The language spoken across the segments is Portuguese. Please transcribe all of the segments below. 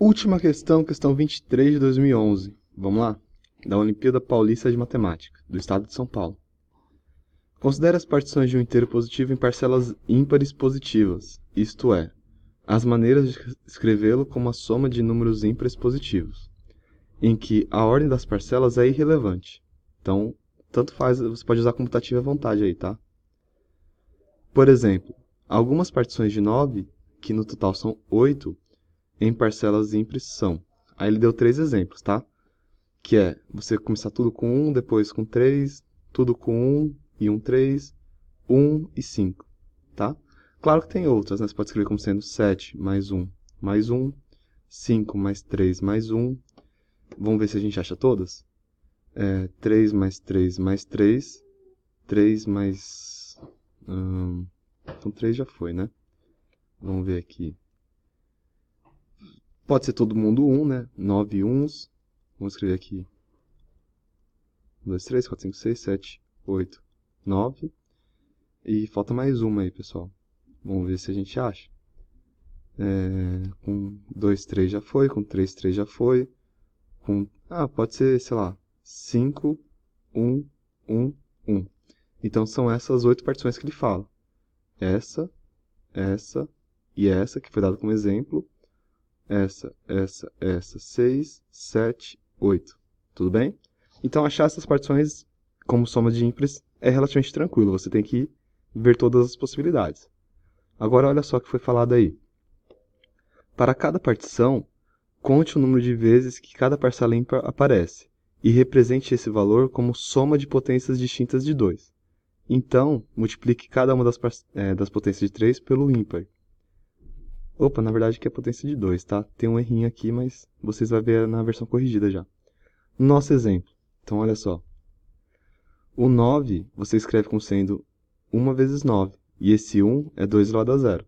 Última questão, questão 23 de 2011. Vamos lá? Da Olimpíada Paulista de Matemática, do estado de São Paulo. Considere as partições de um inteiro positivo em parcelas ímpares positivas, isto é, as maneiras de escrevê-lo como a soma de números ímpares positivos, em que a ordem das parcelas é irrelevante. Então, tanto faz, você pode usar comutativa à vontade aí, tá? Por exemplo, algumas partições de 9, que no total são 8, em parcelas de impressão. Aí ele deu três exemplos, tá? Que é você começar tudo com 1, depois com 3, tudo com 1 e um 3, 1 e 5, tá? Claro que tem outras, né? Você pode escrever como sendo 7 mais 1 mais 1, 5 mais 3 mais 1. Vamos ver se a gente acha todas? É, 3 mais 3 mais 3, 3 mais... Hum, então 3 já foi, né? Vamos ver aqui. Pode ser todo mundo um, né? Nove uns. Vamos escrever aqui. 1, dois, três, quatro, cinco, seis, sete, oito, nove. E falta mais uma aí, pessoal. Vamos ver se a gente acha. É, com 2, 3 já foi, com 3, 3 já foi. Com, ah, pode ser, sei lá, 5, 1, 1, 1. Então são essas oito partições que ele fala. Essa, essa e essa, que foi dado como exemplo essa, essa, essa, 6, 7, 8. Tudo bem? Então achar essas partições como soma de ímpares é relativamente tranquilo, você tem que ver todas as possibilidades. Agora olha só o que foi falado aí. Para cada partição, conte o número de vezes que cada parcela ímpar aparece e represente esse valor como soma de potências distintas de 2. Então, multiplique cada uma das, é, das potências de 3 pelo ímpar, Opa, na verdade aqui é potência de 2, tá? Tem um errinho aqui, mas vocês vão ver na versão corrigida já. Nosso exemplo. Então, olha só. O 9 você escreve como sendo 1 vezes 9. E esse 1 é 2 elevado a zero.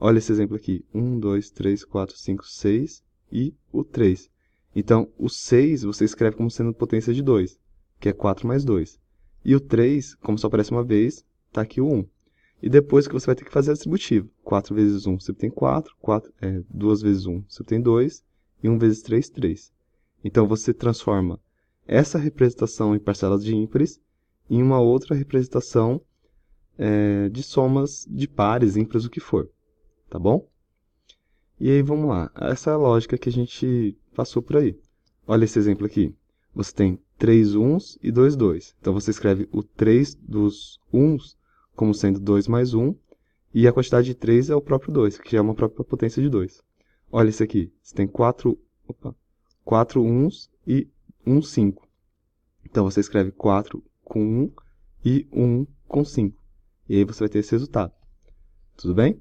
Olha esse exemplo aqui. 1, 2, 3, 4, 5, 6 e o 3. Então, o 6 você escreve como sendo potência de 2, que é 4 mais 2. E o 3, como só aparece uma vez, está aqui o 1. E depois que você vai ter que fazer a distributiva. 4 vezes 1 você tem 4, 4 é, 2 vezes 1 você tem 2, e 1 vezes 3, 3. Então você transforma essa representação em parcelas de ímpares em uma outra representação é, de somas de pares, ímpares, o que for. Tá bom? E aí vamos lá. Essa é a lógica que a gente passou por aí. Olha esse exemplo aqui. Você tem 3 uns e 2 2. Então você escreve o 3 dos uns como sendo 2 mais 1, e a quantidade de 3 é o próprio 2, que é uma própria potência de 2. Olha isso aqui, você tem 4, opa, 4 uns e 1 um 5. Então você escreve 4 com 1 e 1 com 5. E aí você vai ter esse resultado. Tudo bem?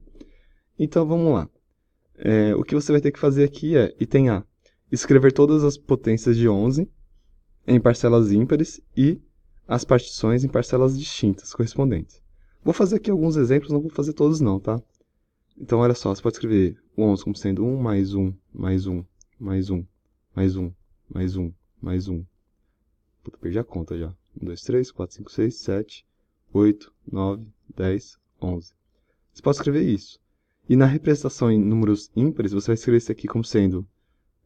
Então vamos lá. É, o que você vai ter que fazer aqui é, item A, escrever todas as potências de 11 em parcelas ímpares e as partições em parcelas distintas correspondentes. Vou fazer aqui alguns exemplos, não vou fazer todos não, tá? Então, olha só, você pode escrever o 11 como sendo 1 mais 1, mais 1, mais 1, mais 1, mais 1, mais 1. Puta, perdi a conta já. 1, 2, 3, 4, 5, 6, 7, 8, 9, 10, 11. Você pode escrever isso. E na representação em números ímpares, você vai escrever isso aqui como sendo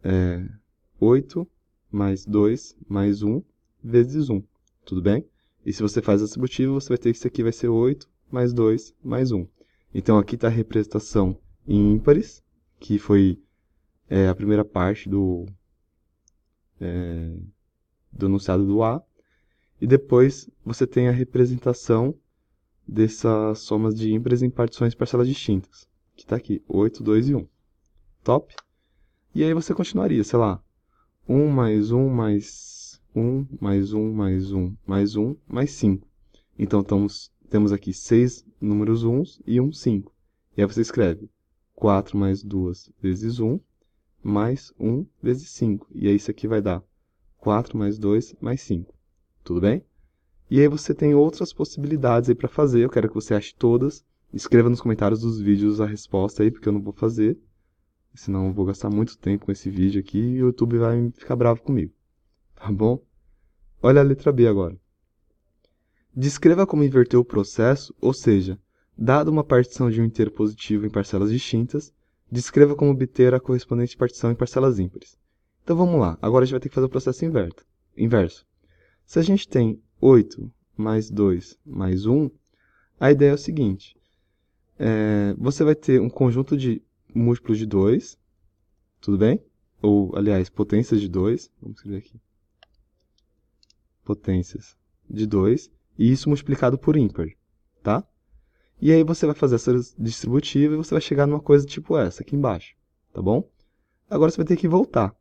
é, 8 mais 2 mais 1 vezes 1. Tudo bem? E se você faz a distributiva, você vai ter que isso aqui vai ser 8 mais 2 mais 1. Então aqui está a representação em ímpares, que foi é, a primeira parte do, é, do enunciado do A. E depois você tem a representação dessas somas de ímpares em partições parcelas distintas, que está aqui, 8, 2 e 1. Top? E aí você continuaria, sei lá, 1 mais 1 mais 1, mais 1, mais 1, mais 1, mais 5. Então estamos, temos aqui 6 números 1 e 1, 5. E aí você escreve 4 mais 2 vezes 1, mais 1 vezes 5. E aí isso aqui vai dar 4 mais 2 mais 5. Tudo bem? E aí você tem outras possibilidades aí para fazer. Eu quero que você ache todas. Escreva nos comentários dos vídeos a resposta aí, porque eu não vou fazer. Senão eu vou gastar muito tempo com esse vídeo aqui e o YouTube vai ficar bravo comigo. Tá bom? Olha a letra B agora. Descreva como inverter o processo, ou seja, dado uma partição de um inteiro positivo em parcelas distintas, descreva como obter a correspondente partição em parcelas ímpares. Então vamos lá, agora a gente vai ter que fazer o processo inverso. Se a gente tem 8 mais 2 mais 1, a ideia é o seguinte. É, você vai ter um conjunto de múltiplos de 2, tudo bem? Ou, aliás, potências de 2, vamos escrever aqui potências de 2, e isso multiplicado por ímpar, tá? E aí você vai fazer essa distributiva e você vai chegar numa coisa tipo essa aqui embaixo, tá bom? Agora você vai ter que voltar.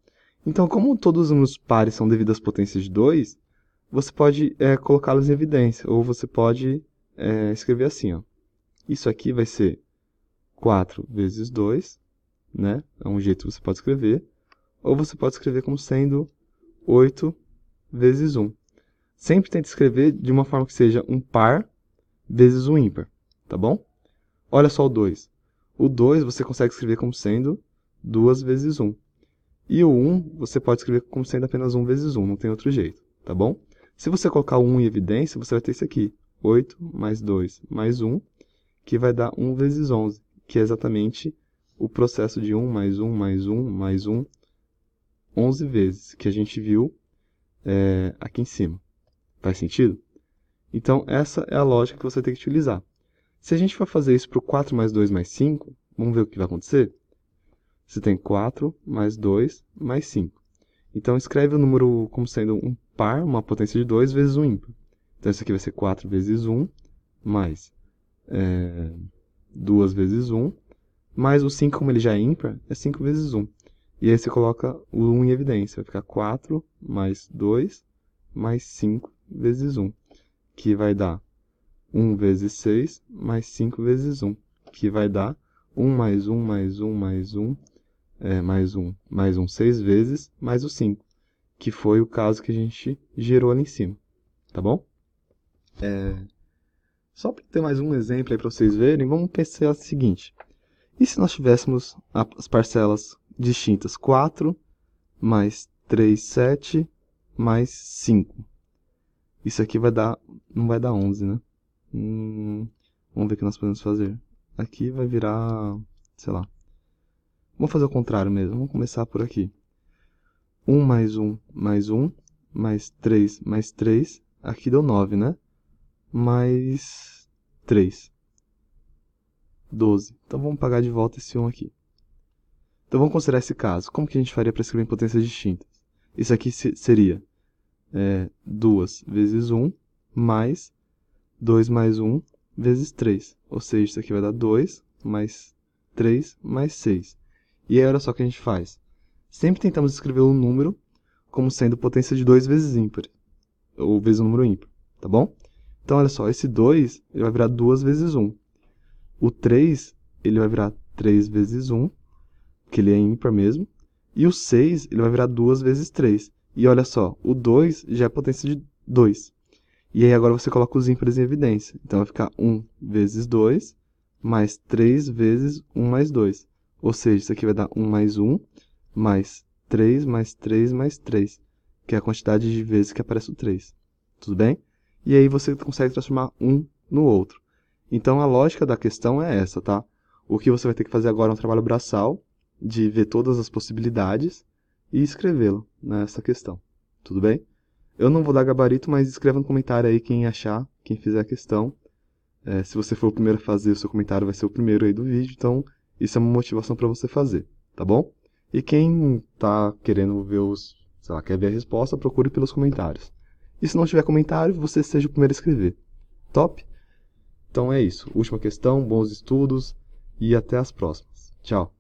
Então, como todos os números pares são devidos às potências de 2, você pode é, colocá-los em evidência, ou você pode é, escrever assim, ó. Isso aqui vai ser 4 vezes 2, né? É um jeito que você pode escrever. Ou você pode escrever como sendo 8 vezes 1 sempre tente escrever de uma forma que seja um par vezes um ímpar, tá bom? Olha só o 2. O 2 você consegue escrever como sendo 2 vezes 1. Um. E o 1 um, você pode escrever como sendo apenas 1 um vezes 1, um, não tem outro jeito, tá bom? Se você colocar o 1 em evidência, você vai ter isso aqui. 8 mais 2 mais 1, que vai dar 1 vezes 11, que é exatamente o processo de 1 mais 1 mais 1 mais 1, 11 vezes, que a gente viu é, aqui em cima. Faz sentido? Então, essa é a lógica que você tem que utilizar. Se a gente for fazer isso para o 4 mais 2 mais 5, vamos ver o que vai acontecer? Você tem 4 mais 2 mais 5. Então, escreve o número como sendo um par, uma potência de 2, vezes um ímpar. Então, isso aqui vai ser 4 vezes 1, mais é, 2 vezes 1, mais o 5, como ele já é ímpar, é 5 vezes 1. E aí você coloca o 1 em evidência, vai ficar 4 mais 2 mais 5 vezes 1, que vai dar 1 vezes 6 mais 5 vezes 1, que vai dar 1 mais 1 mais 1 mais 1, é, mais 1, mais 1 6 vezes, mais o 5, que foi o caso que a gente gerou ali em cima, tá bom? É... Só para ter mais um exemplo aí para vocês verem, vamos pensar o seguinte. E se nós tivéssemos as parcelas distintas 4 mais 3, 7 mais 5? Isso aqui vai dar... Não vai dar 11, né? Hum, vamos ver o que nós podemos fazer. Aqui vai virar... Sei lá. Vamos fazer o contrário mesmo. Vamos começar por aqui. 1 mais 1 mais 1 mais 3 mais 3. Aqui deu 9, né? Mais 3. 12. Então vamos pagar de volta esse 1 aqui. Então vamos considerar esse caso. Como que a gente faria para escrever em potências distintas? Isso aqui seria é 2 vezes 1 mais 2 mais 1 vezes 3. Ou seja, isso aqui vai dar 2 mais 3 mais 6. E aí, olha só o que a gente faz. Sempre tentamos escrever um número como sendo potência de 2 vezes ímpar, ou vezes um número ímpar, tá bom? Então, olha só, esse 2 ele vai virar 2 vezes 1. O 3 ele vai virar 3 vezes 1, que ele é ímpar mesmo. E o 6 ele vai virar 2 vezes 3, e olha só, o 2 já é potência de 2. E aí agora você coloca os ímpares em evidência. Então vai ficar 1 vezes 2 mais 3 vezes 1 mais 2. Ou seja, isso aqui vai dar 1 mais 1 mais 3 mais 3 mais 3, que é a quantidade de vezes que aparece o 3. Tudo bem? E aí você consegue transformar um no outro. Então a lógica da questão é essa, tá? O que você vai ter que fazer agora é um trabalho braçal de ver todas as possibilidades e escrevê-lo nessa questão. Tudo bem? Eu não vou dar gabarito, mas escreva no comentário aí quem achar, quem fizer a questão. É, se você for o primeiro a fazer, o seu comentário vai ser o primeiro aí do vídeo, então isso é uma motivação para você fazer, tá bom? E quem tá querendo ver os, sei lá, quer ver a resposta, procure pelos comentários. E se não tiver comentário, você seja o primeiro a escrever. Top? Então é isso. Última questão, bons estudos e até as próximas. Tchau.